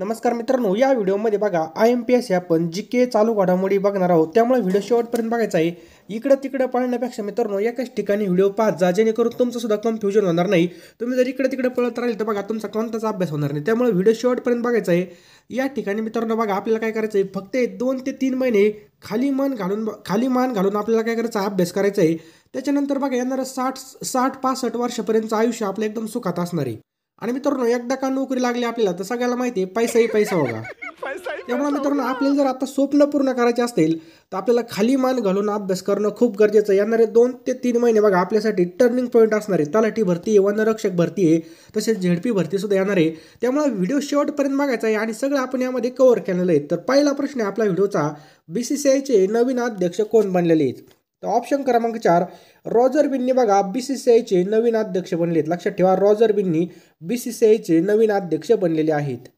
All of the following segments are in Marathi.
नमस्कार मित्रांनो या व्हिडिओमध्ये बघा आय एम पी एस या आपण जी के चालू घडामोडी बघणार आहोत त्यामुळे व्हिडिओ शेवटपर्यंत बघायचा आहे इकडं तिकडं पाळण्यापेक्षा मित्रांनो एकाच ठिकाणी व्हिडिओ पाहत जा जेणेकरून तुमचं सुद्धा कन्फ्युजन होणार नाही तुम्ही जर इकडे तिकडे पळत राहिले तर बघा तुमचा कोणताच अभ्यास होणार नाही त्यामुळे व्हिडिओ शेवटपर्यंत बघायचा आहे या ठिकाणी मित्रांनो बघा आपल्याला काय करायचं आहे फक्त दोन ते तीन महिने खाली मान घालून खाली मान घालून आपल्याला काय करायचं अभ्यास करायचा आहे त्याच्यानंतर बघा येणारं साठ साठ पासष्ट वर्षापर्यंतचं आयुष्य आपलं एकदम सुखात असणार आहे आणि मित्रांनो एकदा का नोकरी लागली आपल्याला तर सगळ्याला माहिती आहे पैसाही पैसा होगा त्यामुळे मित्रांनो आपल्याला जर आता स्वप्न पूर्ण करायचे असतील तर आपल्याला खाली मान घालून अभ्यास करणं खूप गरजेचं आहे येणारे दोन ते तीन महिने बघा आपल्यासाठी टर्निंग पॉईंट असणार आहे तलाठी भरती आहे वनरक्षक भरती आहे तसेच झेडपी भरतीसुद्धा येणार आहे त्यामुळे व्हिडिओ शेवटपर्यंत बघायचा आहे आणि सगळं आपण यामध्ये कव्हर केलेलं आहे तर पहिला प्रश्न आहे आपला व्हिडिओचा बी सी सी आयचे नवीन अध्यक्ष कोण बनलेले आहेत तर ऑप्शन क्रमांक चार रॉजर बिन्नी बघा बी सी सी आयचे नवीन अध्यक्ष बनलेत लक्षात ठेवा Roger Binny B C C आयचे नवीन अध्यक्ष बनलेले आहेत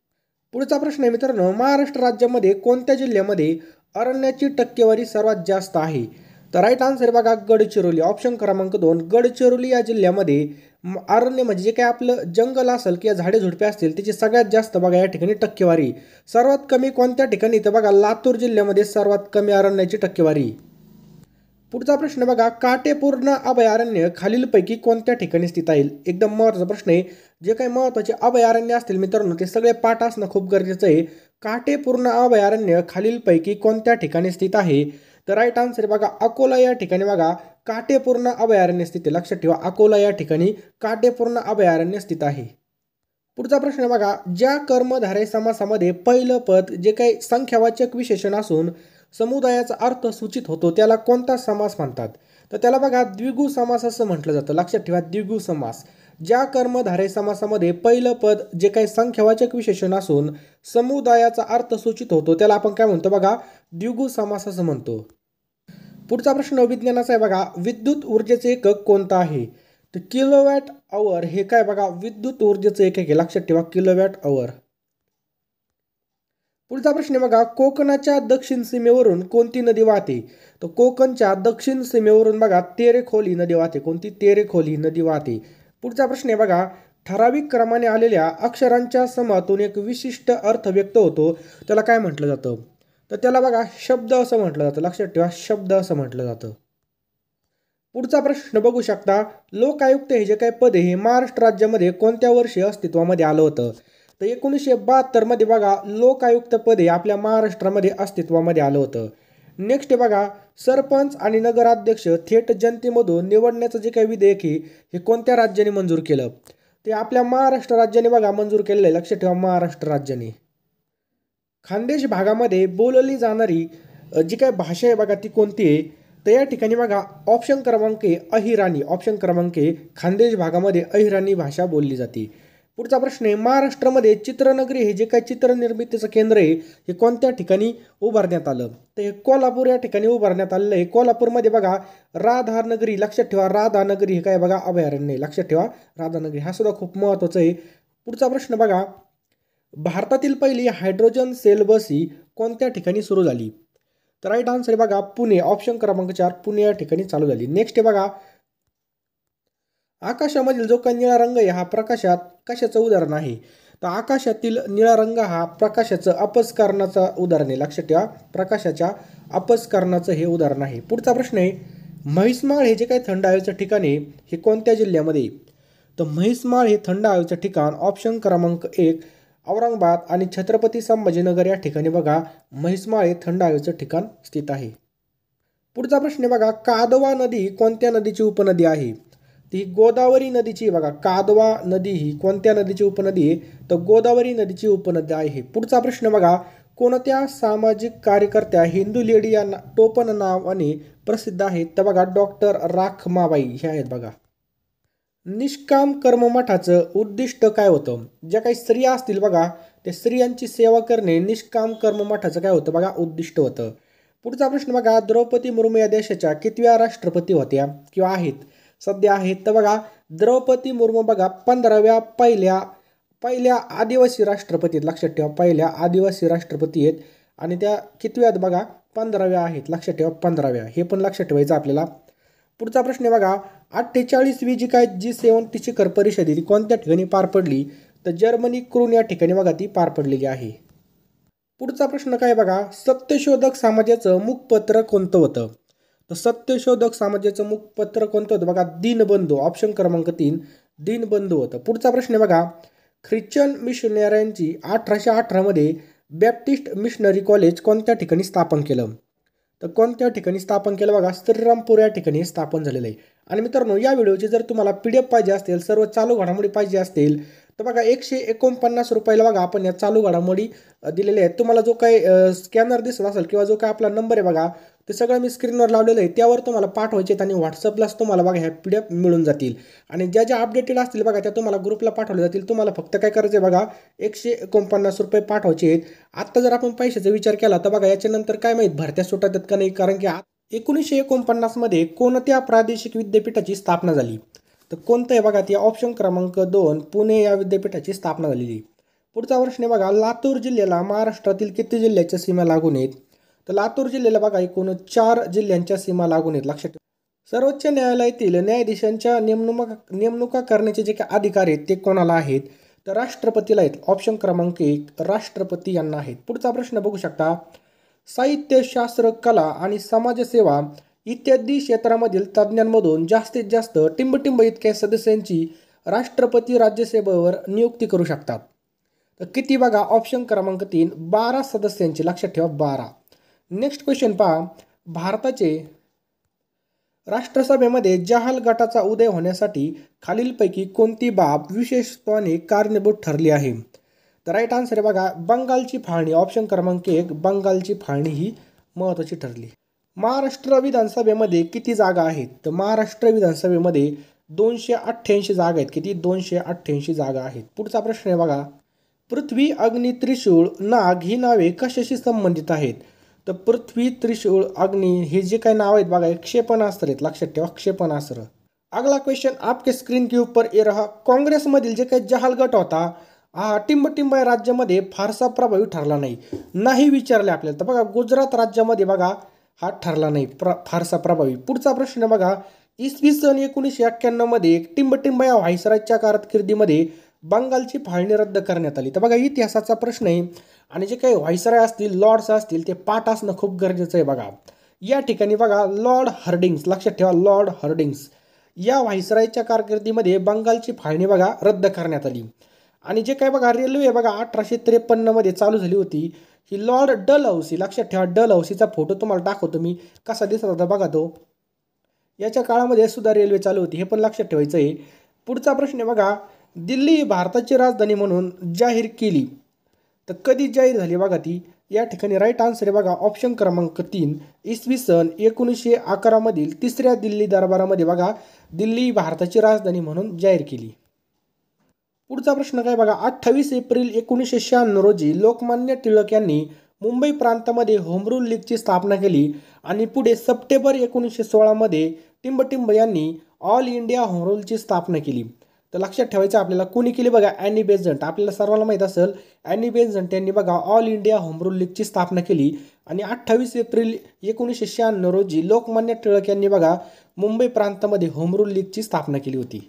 पुढचा प्रश्न आहे मित्रांनो महाराष्ट्र राज्यामध्ये कोणत्या जिल्ह्यामध्ये अरण्याची टक्केवारी सर्वात जास्त आहे तर राईट आन्सर बघा गडचिरोली ऑप्शन क्रमांक दोन गडचिरोली या जिल्ह्यामध्ये अरण्य म्हणजे जे काय आपलं जंगल असेल किंवा झाडे झुडपे असतील त्याची सगळ्यात जास्त बघा या ठिकाणी टक्केवारी सर्वात कमी कोणत्या ठिकाणी तर बघा लातूर जिल्ह्यामध्ये सर्वात कमी अरण्याची टक्केवारी पुढचा प्रश्न बघा काटेपूर्ण अभयारण्य खालीलपैकी कोणत्या ठिकाणी स्थित आहे एकदम महत्त्वाचा प्रश्न आहे जे काही महत्त्वाचे अभयारण्य असतील मित्रांनो ते सगळे पाठ असणं खूप गरजेचं आहे काटेपूर्ण अभयारण्य खालीलपैकी कोणत्या ठिकाणी स्थित आहे तर राईट आन्सर बघा अकोला या ठिकाणी बघा काटेपूर्ण अभयारण्य स्थित आहे लक्षात ठेवा अकोला या ठिकाणी काटेपूर्ण अभयारण्य स्थित आहे पुढचा प्रश्न बघा ज्या कर्मधारे समासामध्ये पहिलं पद जे काही संख्यावाचक विशेषण असून समुदायाचा अर्थ सूचित होतो त्याला कोणता समास म्हणतात तर त्याला बघा द्विगु समास असं म्हटलं जातं लक्षात ठेवा द्विगु समास ज्या कर्मधारे समासामध्ये पहिलं पद जे काही संख्यावाचक विशेषण असून समुदायाचा अर्थ सूचित होतो त्याला आपण काय म्हणतो बघा द्विगु समास असं म्हणतो पुढचा प्रश्न विज्ञानाचा आहे बघा विद्युत ऊर्जेचे एकक कोणता आहे तर किलोवॅट अवर हे काय बघा विद्युत ऊर्जेचं एकक आहे लक्षात ठेवा किलोवॅट अवर पुढचा प्रश्न बघा कोकणाच्या दक्षिण सीमेवरून कोणती नदी वाहते तर कोकणच्या दक्षिण सीमेवरून बघा तेरेखोली ही नदी वाहते कोणती तेरेखोली ही नदी वाहते पुढचा प्रश्न आहे बघा ठराविक क्रमाने आलेल्या अक्षरांच्या समातून एक विशिष्ट अर्थ व्यक्त होतो त्याला काय म्हटलं जातं तर त्याला बघा शब्द असं म्हटलं जातं लक्षात ठेवा शब्द असं म्हटलं जातं पुढचा प्रश्न बघू शकता लोकायुक्त हे जे काही पद हे महाराष्ट्र राज्यामध्ये कोणत्या वर्षी अस्तित्वामध्ये आलं होतं तर एकोणीसशे बहात्तरमध्ये बघा लोकायुक्त पद हे आपल्या महाराष्ट्रामध्ये अस्तित्वामध्ये आलं होतं नेक्स्ट बघा सरपंच आणि नगराध्यक्ष थेट जनतेमधून निवडण्याचं जे काही विधेयक आहे हे कोणत्या राज्याने मंजूर केलं ते आपल्या महाराष्ट्र राज्याने बघा मंजूर केलेलं आहे लक्ष ठेवा महाराष्ट्र राज्याने खानदेश भागामध्ये बोलली जाणारी जी काही भाषा आहे बघा ती कोणती आहे तर या ठिकाणी बघा ऑप्शन क्रमांक अहिराणी ऑप्शन क्रमांक खानदेश भागामध्ये अहिराणी भाषा बोलली जाते पुढचा प्रश्न आहे महाराष्ट्रामध्ये चित्रनगरी हे जे काय निर्मितीचं केंद्र आहे हे कोणत्या ठिकाणी उभारण्यात आलं तर हे कोल्हापूर या ठिकाणी उभारण्यात आलेलं आहे कोल्हापूरमध्ये बघा राधानगरी लक्षात ठेवा राधानगरी हे काय बघा अभयारण्य लक्षात ठेवा राधानगरी हा सुद्धा खूप महत्त्वाचा आहे पुढचा प्रश्न बघा भारतातील पहिली हायड्रोजन सेल बस ही कोणत्या ठिकाणी सुरू झाली तर राईट आन्सर आहे बघा पुणे ऑप्शन क्रमांक चार पुणे या ठिकाणी चालू झाली नेक्स्ट आहे बघा आकाशामधील जो काही निळा रंग आहे हा प्रकाशात कशाचं उदाहरण आहे तर आकाशातील निळा रंग हा प्रकाशाचं अपस्करणाचं उदाहरण आहे लक्षात ठेवा प्रकाशाच्या अपस्करणाचं हे उदाहरण आहे पुढचा प्रश्न आहे म्हैसमाळ हे जे काही थंड हवेचं ठिकाण आहे हे कोणत्या जिल्ह्यामध्ये तर म्हैसमाळ हे थंड हवेचं ठिकाण ऑप्शन क्रमांक एक औरंगाबाद आणि छत्रपती संभाजीनगर या ठिकाणी बघा म्हैसमाळ हे थंड हवेचं ठिकाण स्थित आहे पुढचा प्रश्न बघा कादवा नदी कोणत्या नदीची उपनदी आहे ती गोदावरी नदीची बघा कादवा नदी ही कोणत्या नदीची उपनदी आहे तर गोदावरी नदीची उपनदी आहे पुढचा प्रश्न बघा कोणत्या सामाजिक कार्यकर्त्या हिंदू लेडी या ना टोपण नावाने प्रसिद्ध आहेत तर बघा डॉक्टर राखमाबाई ह्या आहेत बघा निष्काम कर्म मठाचं उद्दिष्ट काय होतं ज्या काही स्त्रिया असतील बघा त्या स्त्रियांची सेवा करणे निष्काम कर्म मठाचं काय होतं बघा उद्दिष्ट होतं पुढचा प्रश्न बघा द्रौपदी मुर्मू या देशाच्या कितव्या राष्ट्रपती होत्या किंवा आहेत सध्या आहेत तर बघा द्रौपदी मुर्मू बघा पंधराव्या पहिल्या पहिल्या आदिवासी राष्ट्रपती आहेत लक्षात ठेवा पहिल्या आदिवासी राष्ट्रपती आहेत आणि त्या कितव्यात बघा पंधराव्या आहेत लक्षात ठेवा पंधराव्या हे पण लक्षात ठेवायचं आपल्याला पुढचा प्रश्न आहे बघा अठ्ठेचाळीसवी जी काय जी सेवन शिखर कर परिषद ती कोणत्या ठिकाणी पार पडली तर जर्मनी क्रून या ठिकाणी बघा ती पार पडलेली आहे पुढचा प्रश्न काय बघा सत्यशोधक समाजाचं मुखपत्र कोणतं होतं तर सत्यशोधक समाजाचं मुखपत्र कोणतं होतं बघा दिनबंधू ऑप्शन क्रमांक तीन दिनबंधू होतं पुढचा प्रश्न आहे बघा ख्रिश्चन मिशनऱ्यांची अठराशे अठरामध्ये बॅप्टिस्ट मिशनरी कॉलेज कोणत्या ठिकाणी स्थापन केलं तर कोणत्या ठिकाणी स्थापन केलं बघा श्रीरामपूर या ठिकाणी स्थापन झालेलं आहे आणि मित्रांनो या व्हिडिओचे जर तुम्हाला पी डी एफ पाहिजे असतील सर्व चालू घडामोडी पाहिजे असतील तर बघा एकशे एकोणपन्नास रुपयाला बघा आपण या चालू घडामोडी दिलेल्या आहेत तुम्हाला जो काही स्कॅनर दिसत असेल किंवा जो काय आपला नंबर आहे बघा ते सगळं मी स्क्रीनवर लावलेलं आहे त्यावर तुम्हाला पाठवायचे आहेत आणि व्हॉट्सअपलाच तुम्हाला बघा ह्या पी डी एफ मिळून जातील आणि ज्या ज्या अपडेटेड असतील बघा त्या तुम्हाला ग्रुपला पाठवल्या जातील तुम्हाला फक्त काय करायचं आहे बघा एकशे एकोणपन्नास रुपये पाठवायचे आहेत आत्ता जर आपण पैशाचा विचार केला तर बघा याच्यानंतर काय माहीत भरत्या सुटात का नाही कारण की एकोणीसशे एकोणपन्नासमध्ये कोणत्या प्रादेशिक विद्यापीठाची स्थापना झाली तर कोणतं आहे बघा ऑप्शन क्रमांक दोन पुणे या विद्यापीठाची स्थापना झालेली पुढचा प्रश्न बघा लातूर जिल्ह्याला महाराष्ट्रातील किती जिल्ह्याच्या सीमा लागून आहेत तर लातूर जिल्ह्याला बघा एकूण चार जिल्ह्यांच्या सीमा लागून आहेत लक्षात ठेवा सर्वोच्च न्यायालयातील न्यायाधीशांच्या नेमणुका नेमणुका करण्याचे जे काही अधिकार आहेत ते कोणाला आहेत तर राष्ट्रपतीला आहेत ऑप्शन क्रमांक एक राष्ट्रपती यांना आहेत पुढचा प्रश्न बघू शकता साहित्य शास्त्र कला आणि समाजसेवा इत्यादी क्षेत्रामधील तज्ज्ञांमधून जास्तीत जास्त टिंबटिंब इतक्या सदस्यांची राष्ट्रपती राज्यसेवेवर नियुक्ती करू शकतात तर किती बघा ऑप्शन क्रमांक तीन बारा सदस्यांची लक्षात ठेवा बारा नेक्स्ट क्वेश्चन पहा भारताचे राष्ट्रसभेमध्ये जहाल गटाचा उदय होण्यासाठी खालीलपैकी कोणती बाब विशेषत्वाने कारणीभूत ठरली आहे तर राईट आन्सर बघा बंगालची फाळणी ऑप्शन क्रमांक एक बंगालची फाळणी ही महत्त्वाची ठरली महाराष्ट्र विधानसभेमध्ये किती जागा आहेत तर महाराष्ट्र विधानसभेमध्ये दोनशे अठ्ठ्याऐंशी जागा आहेत किती दोनशे अठ्ठ्याऐंशी जागा आहेत पुढचा प्रश्न आहे बघा पृथ्वी अग्नि त्रिशूळ नाग ही नावे कशाशी संबंधित आहेत तर पृथ्वी त्रिशूळ अग्नी हे जे काही नाव आहेत बघा क्षेपणास्त्र आहेत लक्षात ठेवा क्षेपणास्त्र अगला क्वेश्चन आपके स्क्रीन के ऊपर ये रहा काँग्रेसमधील जे काही जहाल गट होता हा या राज्यामध्ये फारसा प्रभावी ठरला नाही नाही विचारले आपल्याला तर बघा गुजरात राज्यामध्ये बघा हा ठरला नाही प्र फारसा प्रभावी पुढचा प्रश्न बघा इसवी सन एकोणीसशे अठ्ठ्याण्णवमध्ये टिंबटिंब या व्हायसरायच्या कारकिर्दीमध्ये बंगालची फाळणी रद्द करण्यात आली तर बघा इतिहासाचा प्रश्न आहे आणि जे काही व्हायसराय असतील लॉर्ड्स असतील ते पाठ असणं खूप गरजेचं आहे बघा या ठिकाणी बघा लॉर्ड हर्डिंग्स लक्षात ठेवा लॉर्ड हर्डिंग्स या व्हायसरायच्या कारकिर्दीमध्ये बंगालची फाळणी बघा रद्द करण्यात आली आणि जे काय बघा रेल्वे बघा अठराशे त्रेपन्नमध्ये चालू झाली होती ही लॉर्ड डल हौसी लक्षात ठेवा डल हौसीचा फोटो तुम्हाला दाखवतो मी कसा दिसत होता बघा तो याच्या काळामध्ये सुद्धा रेल्वे चालू होती हे पण लक्षात ठेवायचं आहे पुढचा प्रश्न आहे बघा दिल्ली ही भारताची राजधानी म्हणून जाहीर केली तर कधी जाहीर झाली बघा ती या ठिकाणी राईट आन्सर आहे बघा ऑप्शन क्रमांक तीन इसवी सन एकोणीसशे अकरामधील तिसऱ्या दिल्ली दरबारामध्ये बघा दिल्ली भारताची राजधानी म्हणून जाहीर केली पुढचा प्रश्न काय बघा अठ्ठावीस एप्रिल एकोणीसशे शहाण्णव रोजी लोकमान्य टिळक यांनी मुंबई प्रांतामध्ये होमरूल लीगची स्थापना केली आणि पुढे सप्टेंबर एकोणीसशे सोळामध्ये टिंबटिंब यांनी ऑल इंडिया होमरूलची स्थापना केली तर लक्षात ठेवायचं आपल्याला कोणी केली बघा अॅनी बेझंट आपल्याला सर्वांना माहीत असेल अॅनी बेझंट यांनी बघा ऑल इंडिया होमरूल लीगची स्थापना केली आणि अठ्ठावीस एप्रिल एकोणीसशे शहाण्णव रोजी लोकमान्य टिळक यांनी बघा मुंबई प्रांतामध्ये होमरूल लीगची स्थापना केली होती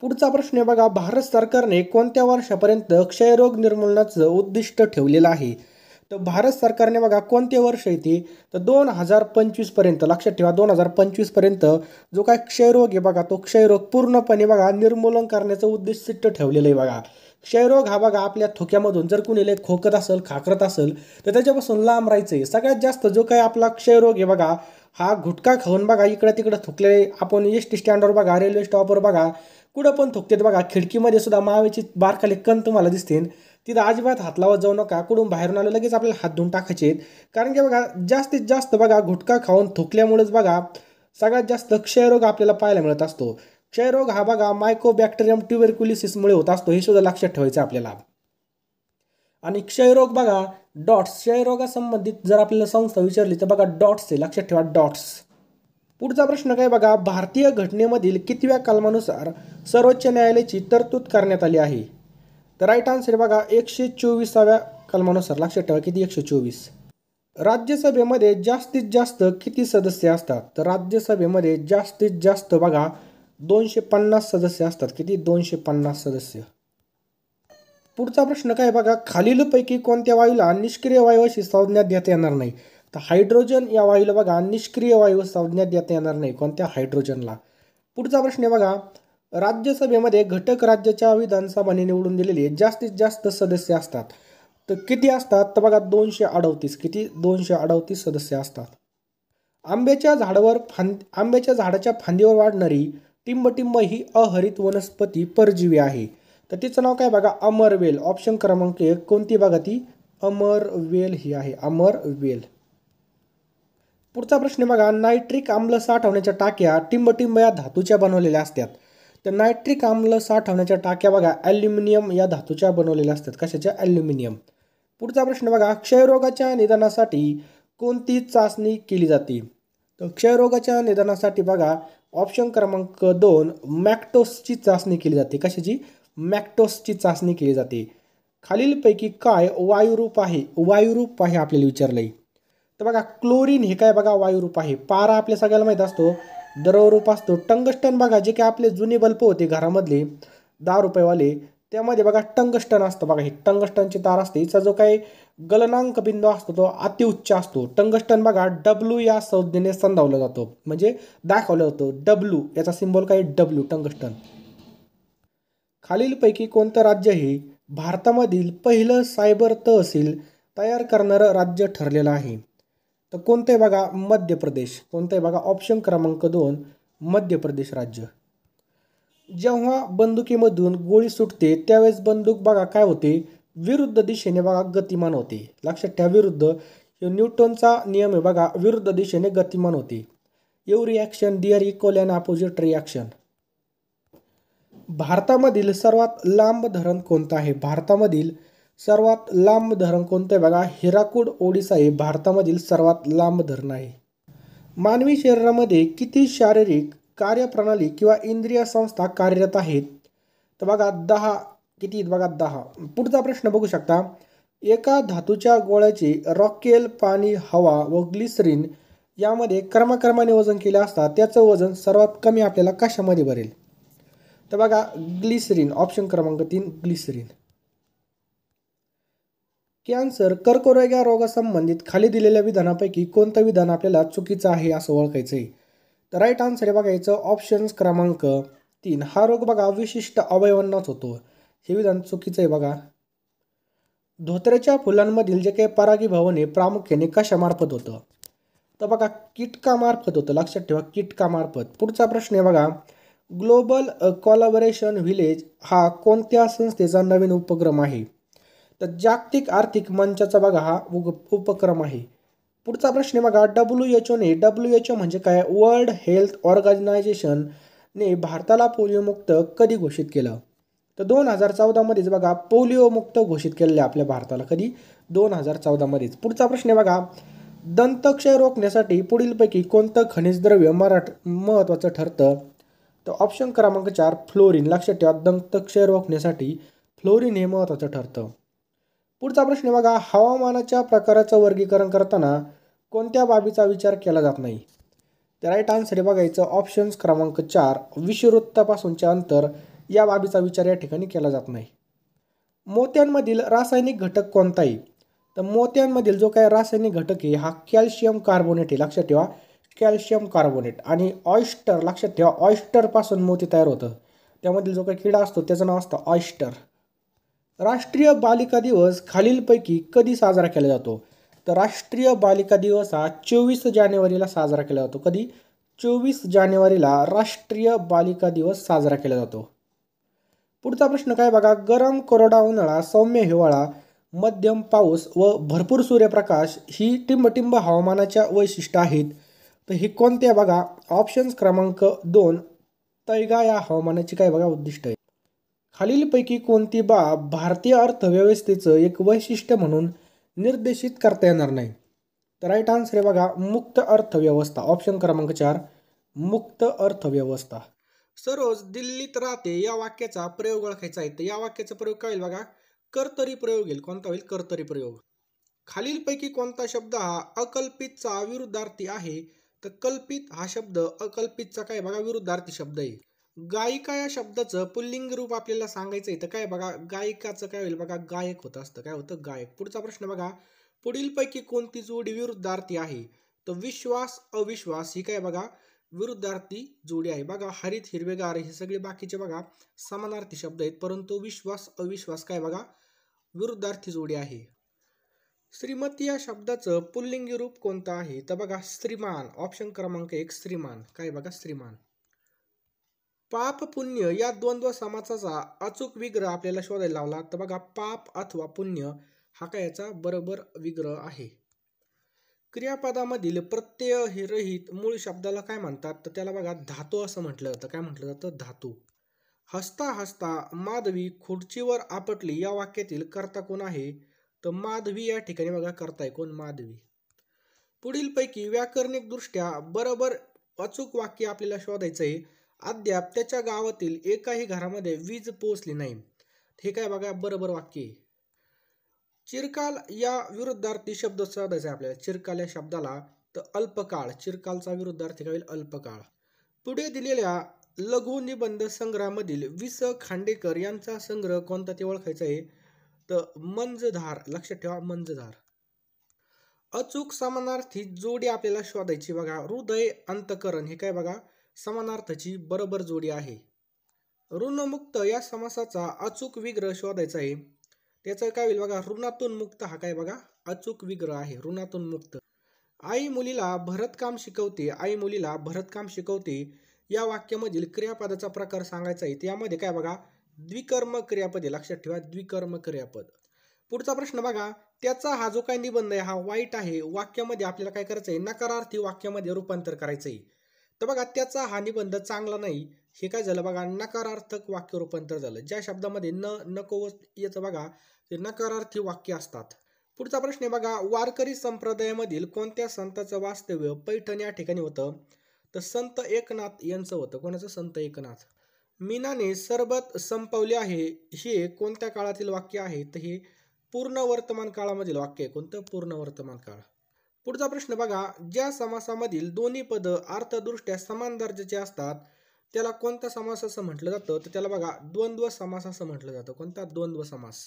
पुढचा प्रश्न आहे बघा भारत सरकारने कोणत्या वर्षापर्यंत क्षयरोग निर्मूलनाचं उद्दिष्ट ठेवलेलं आहे तर भारत सरकारने बघा कोणते वर्ष येते तर दोन हजार पंचवीसपर्यंत लक्षात ठेवा दोन हजार पंचवीसपर्यंत जो काय क्षयरोग आहे बघा तो क्षयरोग पूर्णपणे बघा निर्मूलन करण्याचं उद्देश सिद्ध ठेवलेलं आहे बघा क्षयरोग हा बघा आपल्या थोक्यामधून जर कुणीला खोकत असेल खाकरत असेल तर त्याच्यापासून लांब राहायचं आहे सगळ्यात जास्त जो काही आपला क्षयरोग आहे बघा हा घुटका खाऊन बघा इकडं तिकडं थुकलेले आपण एस टी स्टँडवर बघा रेल्वे स्टॉपवर बघा कुठं पण थुकतेत बघा खिडकीमध्ये सुद्धा मावेची बारखाली कण तुम्हाला दिसतील तिथं अजिबात हात लावत जाऊ नका कुठून बाहेरून आलं लगेच आपल्याला हात धुवून टाकायचे आहेत कारण की बघा जास्तीत जास्त बघा घुटका खाऊन थुकल्यामुळेच बघा सगळ्यात जास्त क्षयरोग आपल्याला पाहायला मिळत असतो क्षयरोग हा बघा मायकोबॅक्टेरियम ट्युबरक्युलिसिसमुळे होत असतो हे सुद्धा लक्षात ठेवायचं आपल्याला आणि क्षयरोग बघा डॉट्स क्षयरोगासंबंधित जर आपल्याला संस्था विचारली तर बघा डॉट्स आहे लक्षात ठेवा डॉट्स पुढचा प्रश्न काय बघा भारतीय घटनेमधील कितव्या कलमानुसार सर्वोच्च न्यायालयाची तरतूद करण्यात आली आहे तर राईट आन्सर बघा एकशे चोवीसाव्या कलमानुसार लक्षात ठेवा किती एकशे चोवीस राज्यसभेमध्ये जास्तीत जास्त किती सदस्य असतात तर राज्यसभेमध्ये जास्तीत जास्त बघा दोनशे पन्नास सदस्य असतात किती दोनशे पन्नास सदस्य पुढचा प्रश्न काय बघा खालीलपैकी कोणत्या वायूला निष्क्रिय वायू अशी संज्ञा देता येणार नाही तर हायड्रोजन या वायूला बघा निष्क्रिय वायू संज्ञा देता येणार नाही कोणत्या हायड्रोजनला पुढचा प्रश्न आहे बघा राज्यसभेमध्ये घटक राज्याच्या विधानसभाने निवडून दिलेले जास्तीत जास्त सदस्य असतात तर किती असतात तर बघा दोनशे अडवतीस किती दोनशे अडवतीस सदस्य असतात आंब्याच्या झाडावर फांद आंब्याच्या झाडाच्या फांदीवर वाढणारी टिंबटिंब ही अहरित वनस्पती परजीवी आहे तर तिचं नाव काय बघा अमरवेल ऑप्शन क्रमांक एक कोणती बघा ती अमरवेल ही आहे अमरवेल पुढचा प्रश्न बघा नायट्रिक आम्ल साठवण्याच्या टाक्या टिंबटिंब या धातूच्या बनवलेल्या असतात तर नायट्रिक आम्ल साठवण्याच्या टाक्या बघा ॲल्युमिनियम या धातूच्या बनवलेल्या असतात कशाच्या ॲल्युमिनियम पुढचा प्रश्न बघा क्षयरोगाच्या निदानासाठी कोणती चाचणी केली जाते तर क्षयरोगाच्या निदानासाठी बघा ऑप्शन क्रमांक दोन मॅक्टोसची चाचणी केली जाते कशाची मॅक्टोसची चाचणी केली जाते खालीलपैकी काय वायुरूप आहे वायुरूप आहे आपल्याला विचारलंय तर बघा क्लोरीन हे काय बघा वायुरूप आहे पारा आपल्या सगळ्याला माहीत असतो द्रवरूप असतो टंगस्टन बघा जे काही आपले जुने बल्ब होते घरामधले दहा रुपयेवाले त्यामध्ये बघा टंगस्टन असतं बघा हे टंगस्टनची तार असते याचा जो काही गलनांक बिंदू असतो तो अतिउच्च असतो टंगस्टन बघा डब्ल्यू या संज्ञेने संधावला जातो म्हणजे दाखवला जातो डब्ल्यू याचा सिम्बॉल काय डब्ल्यू टंगस्टन खालीलपैकी कोणतं राज्य हे भारतामधील पहिलं सायबर तहसील तयार करणारं राज्य ठरलेलं आहे तर आहे बघा मध्य प्रदेश कोणताही बघा ऑप्शन क्रमांक दोन मध्य प्रदेश राज्य जेव्हा बंदुकीमधून गोळी सुटते त्यावेळेस बंदूक बघा काय होते विरुद्ध दिशेने बघा गतिमान होते लक्षात ठेवा विरुद्ध न्यूटनचा नियम आहे बघा विरुद्ध दिशेने गतिमान होते यो reaction dear equal and opposite reaction भारतामधील सर्वात लांब धरण कोणतं आहे भारतामधील सर्वात लांब धरण कोणते बघा हिराकूड ओडिसा हे भारतामधील सर्वात लांब धरण आहे मानवी शरीरामध्ये किती शारीरिक कार्यप्रणाली किंवा इंद्रिय संस्था कार्यरत आहेत तर बघा दहा किती बघा दहा पुढचा प्रश्न बघू शकता एका धातूच्या गोळ्याचे रॉकेल पाणी हवा व ग्लिसरीन यामध्ये क्रमाक्रमाने वजन केले असता त्याचं वजन सर्वात कमी आपल्याला कशामध्ये भरेल तर बघा ग्लिसरीन ऑप्शन क्रमांक तीन ग्लिसरीन कॅन्सर कर्करोग या रोगासंबंधित खाली दिलेल्या विधानापैकी कोणतं विधान आपल्याला चुकीचं आहे असं ओळखायचं आहे तर राईट आन्सर हे बघायचं ऑप्शन्स क्रमांक तीन हा रोग बघा विशिष्ट अवयवांनाच होतो हे विधान चुकीचं आहे बघा धोत्र्याच्या फुलांमधील जे काही परागीभवन हे प्रामुख्याने कशामार्फत होतं तर बघा किटकामार्फत होतं लक्षात ठेवा किटकामार्फत पुढचा प्रश्न आहे बघा ग्लोबल कॉलॅबरेशन व्हिलेज हा कोणत्या संस्थेचा नवीन उपक्रम आहे तर जागतिक आर्थिक मंचाचा बघा हा उपक्रम आहे पुढचा प्रश्न बघा डब्ल्यू एच ओने डब्ल्यू एच ओ म्हणजे काय वर्ल्ड हेल्थ ऑर्गनायझेशनने भारताला पोलिओमुक्त कधी घोषित केलं तर दोन हजार चौदामध्येच बघा पोलिओमुक्त घोषित केलेलं आहे आपल्या भारताला कधी दोन हजार चौदामध्येच पुढचा प्रश्न आहे बघा दंतक्षय रोखण्यासाठी पुढीलपैकी कोणतं खनिज द्रव्य मराठ महत्त्वाचं ठरतं तर ऑप्शन क्रमांक चार फ्लोरिन लक्षात ठेवा दंतक्षय रोखण्यासाठी फ्लोरिन हे महत्त्वाचं ठरतं पुढचा प्रश्न बघा हवामानाच्या प्रकाराचं वर्गीकरण करताना कोणत्या बाबीचा विचार केला जात नाही तर राईट आन्सर हे बघायचं ऑप्शन्स क्रमांक चार विषवृत्तापासूनच्या अंतर या बाबीचा विचार या ठिकाणी केला जात नाही मोत्यांमधील रासायनिक घटक कोणताही तर मोत्यांमधील जो काही रासायनिक घटक आहे हा कॅल्शियम कार्बोनेट आहे लक्षात ठेवा कॅल्शियम कार्बोनेट आणि ऑइस्टर लक्षात ठेवा ऑइस्टरपासून मोती तयार होतं त्यामधील जो काही किडा असतो त्याचं नाव असतं ऑइस्टर राष्ट्रीय बालिका दिवस खालीलपैकी कधी साजरा केला जातो तर राष्ट्रीय बालिका दिवस हा चोवीस जानेवारीला साजरा केला जातो कधी चोवीस जानेवारीला राष्ट्रीय बालिका दिवस साजरा केला जातो पुढचा प्रश्न काय बघा गरम कोरडा उन्हाळा सौम्य हिवाळा मध्यम पाऊस व भरपूर सूर्यप्रकाश ही टिंबटिंब हवामानाच्या वैशिष्ट्य आहेत तर हे कोणते बघा ऑप्शन्स क्रमांक दोन तैगा या हवामानाची काय बघा उद्दिष्ट आहे खालीलपैकी कोणती बाब भारतीय अर्थव्यवस्थेचं एक वैशिष्ट्य म्हणून निर्देशित करता येणार नाही तर राईट आन्सर आहे बघा मुक्त अर्थव्यवस्था ऑप्शन क्रमांक चार मुक्त अर्थव्यवस्था सरोज दिल्लीत राहते या वाक्याचा प्रयोग ओळखायचा आहे तर या वाक्याचा प्रयोग काय होईल बघा कर्तरी प्रयोग येईल कोणता होईल कर्तरी प्रयोग खालीलपैकी कोणता शब्द हा अकल्पितचा विरुद्धार्थी आहे तर कल्पित हा शब्द अकल्पितचा काय बघा विरुद्धार्थी शब्द आहे गायिका या शब्दाचं पुल्लिंग रूप आपल्याला सांगायचं इथं काय बघा गायिकाचं काय होईल बघा गायक होत असतं काय होतं गायक पुढचा प्रश्न बघा पुढीलपैकी कोणती जोडी विरुद्धार्थी आहे तर विश्वास अविश्वास ही काय बघा विरुद्धार्थी जोडी आहे बघा हरित हिरवेगार हे सगळे बाकीचे बघा समानार्थी शब्द आहेत परंतु विश्वास अविश्वास काय बघा विरुद्धार्थी जोडी आहे श्रीमती या शब्दाचं पुल्लिंगी रूप कोणतं आहे तर बघा श्रीमान ऑप्शन क्रमांक एक श्रीमान काय बघा श्रीमान पाप पुण्य या द्वंद्व समासाचा अचूक विग्रह आपल्याला शोधायला लावला तर बघा पाप अथवा पुण्य हा काय याचा बरोबर विग्रह आहे क्रियापदामधील प्रत्यय रहित मूळ शब्दाला काय म्हणतात तर त्याला बघा धातू असं म्हटलं जातं काय म्हटलं जातं धातू हसता हसता माधवी खुर्चीवर आपटली या वाक्यातील कर्ता कोण आहे तर माधवी या ठिकाणी बघा करताय कोण माधवी पुढीलपैकी दृष्ट्या बरोबर अचूक वाक्य आपल्याला शोधायचं आहे अद्याप त्याच्या गावातील एकाही घरामध्ये वीज पोहोचली नाही हे काय बघा बरोबर वाक्य चिरकाल या विरुद्धार्थी शब्द शोधायचा आपल्याला चिरकाल या शब्दाला तर अल्पकाळ चिरकालचा विरुद्धार्थी काय होईल अल्पकाळ पुढे दिलेल्या लघु निबंध संग्रहामधील वि स खांडेकर यांचा संग्रह कोणता ते ओळखायचा आहे तर मंजधार लक्षात ठेवा मंजधार अचूक समानार्थी जोडी आपल्याला शोधायची बघा हृदय अंतकरण हे काय बघा समानार्थाची बरोबर जोडी आहे ऋणमुक्त या समासाचा अचूक विग्रह शोधायचा आहे त्याचा काय होईल बघा ऋणातून मुक्त हा काय बघा अचूक विग्रह आहे ऋणातून मुक्त आई मुलीला भरतकाम शिकवते आई मुलीला भरतकाम शिकवते या वाक्यामधील क्रियापदाचा प्रकार सांगायचा आहे त्यामध्ये काय बघा द्विकर्म क्रियापदे लक्षात ठेवा द्विकर्म क्रियापद पुढचा प्रश्न बघा त्याचा हा जो काय निबंध आहे हा वाईट आहे वाक्यामध्ये आपल्याला काय करायचं आहे नकारार्थी वाक्यामध्ये रूपांतर करायचं आहे तर बघा त्याचा हा निबंध चांगला नाही हे काय झालं बघा नकारार्थक वाक्य रूपांतर झालं ज्या शब्दामध्ये न नको याचं बघा ते नकारार्थी वाक्य असतात पुढचा प्रश्न आहे बघा वारकरी संप्रदायामधील कोणत्या संताचं वास्तव्य पैठण या ठिकाणी होतं तर संत एकनाथ यांचं होतं कोणाचं संत एकनाथ मीनाने सरबत संपवले आहे हे कोणत्या काळातील वाक्य आहे तर हे पूर्ण वर्तमान काळामधील वाक्य आहे कोणतं पूर्ण वर्तमान काळ पुढचा प्रश्न बघा ज्या समासामधील दोन्ही पद अर्थदृष्ट्या समान दर्जाचे असतात त्याला कोणता समास असं म्हटलं जातं तर त्याला बघा द्वंद्व समास असं म्हटलं जातं कोणता द्वंद्व समास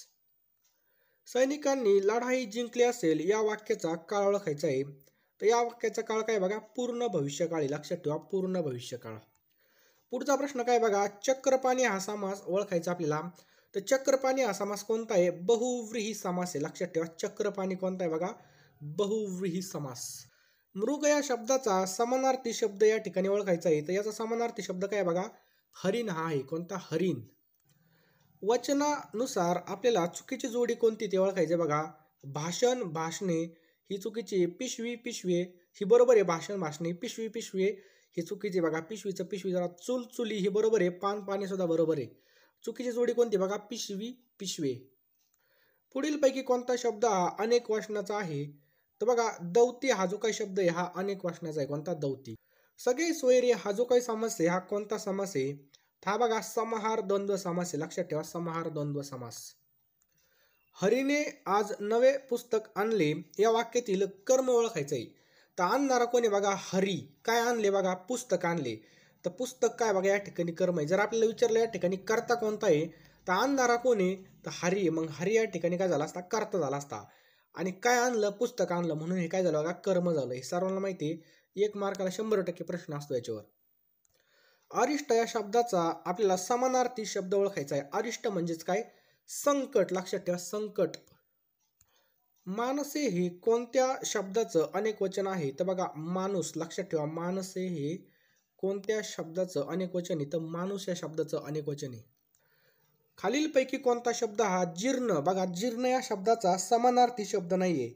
सैनिकांनी लढाई जिंकली असेल या वाक्याचा काळ ओळखायचा आहे तर या वाक्याचा काळ काय बघा पूर्ण भविष्यकाळी लक्षात ठेवा पूर्ण भविष्यकाळ पुढचा प्रश्न काय बघा चक्रपाणी हा समास ओळखायचा आपल्याला तर चक्रपाणी हा समास कोणता आहे बहुव्रीही समास आहे लक्षात ठेवा चक्रपाणी कोणता आहे बघा बहुव्रीही समास मृग या शब्दाचा समानार्थी शब्द या ठिकाणी ओळखायचा आहे तर याचा समानार्थी शब्द काय बघा हरिण हा आहे कोणता हरिण वचनानुसार आपल्याला चुकीची जोडी कोणती ते ओळखायचे बघा भाषण भाषणे ही चुकीची पिशवी पिशवे ही बरोबर आहे भाषण भाषणे पिशवी पिशवे ही चुकीची बघा पिशवीचं पिशवी जरा चुल चुली ही बरोबर आहे पान पाणी सुद्धा बरोबर आहे चुकीची जोडी कोणती बघा पिशवी पिशवे पुढीलपैकी कोणता शब्द हा अनेक वचनाचा आहे तर बघा दौती हा जो काही शब्द आहे हा अनेक वाचण्याचा आहे कोणता दौती सगळे सोयरी हा जो काही समास आहे हा कोणता समास आहे हा बघा समहार द्वंद्व समास आहे लक्षात ठेवा समहार द्वंद्व समास हरीने आज नवे पुस्तक आणले या वाक्यातील कर्म ओळखायचं आहे तर आणणारा कोणी बघा हरी काय आणले बघा पुस्तक आणले तर पुस्तक काय बघा या ठिकाणी कर्म आहे जर आपल्याला विचारलं या ठिकाणी कर्ता कोणता आहे तर आणणारा कोणी तर हरी मग हरी या ठिकाणी काय झाला असता कर्ता झाला असता आणि काय आणलं पुस्तक आणलं म्हणून हे काय झालं बघा कर्म झालं हे सर्वांना माहिती एक मार्काला शंभर टक्के प्रश्न असतो याच्यावर अरिष्ट या शब्दाचा आपल्याला समानार्थी शब्द ओळखायचा आहे अरिष्ट म्हणजेच काय संकट लक्षात ठेवा संकट मानसे हे कोणत्या शब्दाचं अनेक वचन आहे तर बघा माणूस लक्षात ठेवा मानसे हे कोणत्या शब्दाचं अनेक वचन आहे तर माणूस या शब्दाचं अनेक वचन आहे खालीलपैकी कोणता शब्द हा जीर्ण बघा जीर्ण या शब्दाचा समानार्थी शब्द नाही आहे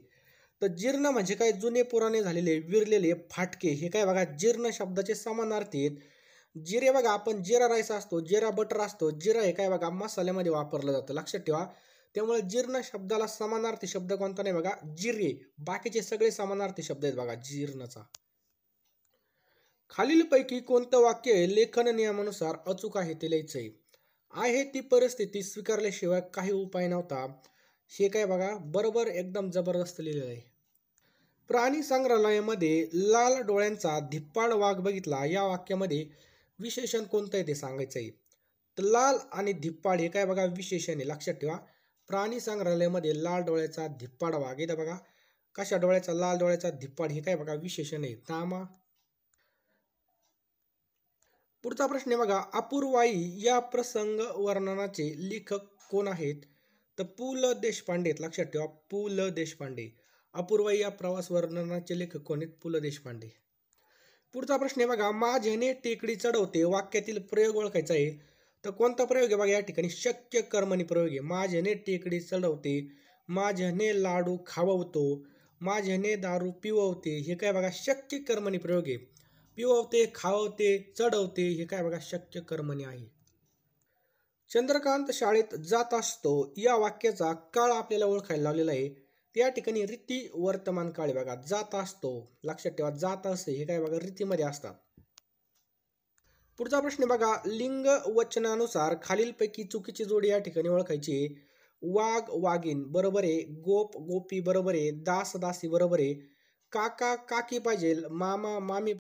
तर जीर्ण म्हणजे काय जुने पुराणे झालेले विरलेले फाटके हे काय बघा जीर्ण शब्दाचे समानार्थी आहेत जिरे बघा आपण जिरा राईस असतो जिरा बटर असतो जिरा हे काय बघा मसाल्यामध्ये वापरलं जातं लक्षात ठेवा त्यामुळे जीर्ण शब्दाला समानार्थी शब्द कोणता नाही बघा जिरे बाकीचे सगळे समानार्थी शब्द आहेत बघा जीर्णचा खालीलपैकी कोणतं वाक्य लेखन नियमानुसार अचूक आहे ते लिहायचं आहे आहे ती परिस्थिती स्वीकारल्याशिवाय काही उपाय नव्हता हे काय बघा बरोबर एकदम जबरदस्त लिहिलेलं आहे प्राणी संग्रहालयामध्ये लाल डोळ्यांचा धिप्पाड वाघ बघितला या वाक्यामध्ये विशेषण कोणतं आहे ते सांगायचं आहे तर लाल आणि धिप्पाड हे काय बघा विशेषण आहे लक्षात ठेवा प्राणी संग्रहालयामध्ये लाल डोळ्याचा धिप्पाड वाघ येतं बघा कशा डोळ्याचा लाल डोळ्याचा धिप्पाड हे काय बघा विशेषण आहे तामा पुढचा प्रश्न बघा अपूर्वाई या प्रसंग वर्णनाचे लेखक कोण आहेत तर पु ल देशपांडे लक्षात ठेवा पु ल देशपांडे अपूर्वाई या प्रवास वर्णनाचे लेखक कोण आहेत पु ल देशपांडे पुढचा प्रश्न आहे बघा माझेने टेकडी चढवते वाक्यातील प्रयोग ओळखायचा आहे तर कोणता प्रयोग आहे बघा या ठिकाणी शक्य कर्मणी प्रयोग आहे माझेने टेकडी चढवते माझ्याने लाडू खाववतो माझ्याने दारू पिववते हे काय बघा शक्य कर्मणी प्रयोग आहे पिवते खावते चढवते हे काय बघा शक्य कर्मणी आहे चंद्रकांत शाळेत जात असतो या वाक्याचा काळ आपल्याला ओळखायला लावलेला आहे त्या ठिकाणी रीती वर्तमान काळ बघा जात असतो लक्षात ठेवा जात असते हे काय बघा रीतीमध्ये असतात पुढचा प्रश्न बघा लिंग वचनानुसार खालीलपैकी चुकीची जोडी या ठिकाणी ओळखायची वाघ वागिन बरोबर आहे गोप गोपी बरोबर आहे दास दासी बरोबर आहे काका काकी पाहिजे मामा मामी